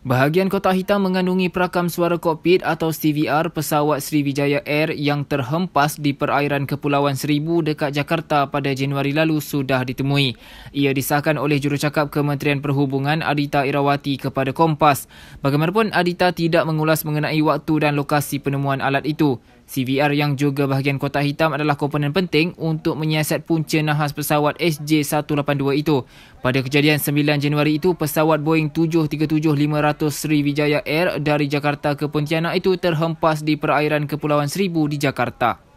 Bahagian kotak hitam mengandungi perakam suara kokpit atau CVR pesawat Sriwijaya Air yang terhempas di perairan Kepulauan Seribu dekat Jakarta pada Januari lalu sudah ditemui. Ia disahkan oleh jurucakap Kementerian Perhubungan Adita Irawati kepada Kompas. Bagaimanapun Adita tidak mengulas mengenai waktu dan lokasi penemuan alat itu. CVR yang juga bahagian kotak hitam adalah komponen penting untuk menyiasat punca nahas pesawat SJ-182 itu. Pada kejadian 9 Januari itu, pesawat Boeing 737-500 Sri Sriwijaya Air dari Jakarta ke Pontianak itu terhempas di perairan Kepulauan Seribu di Jakarta.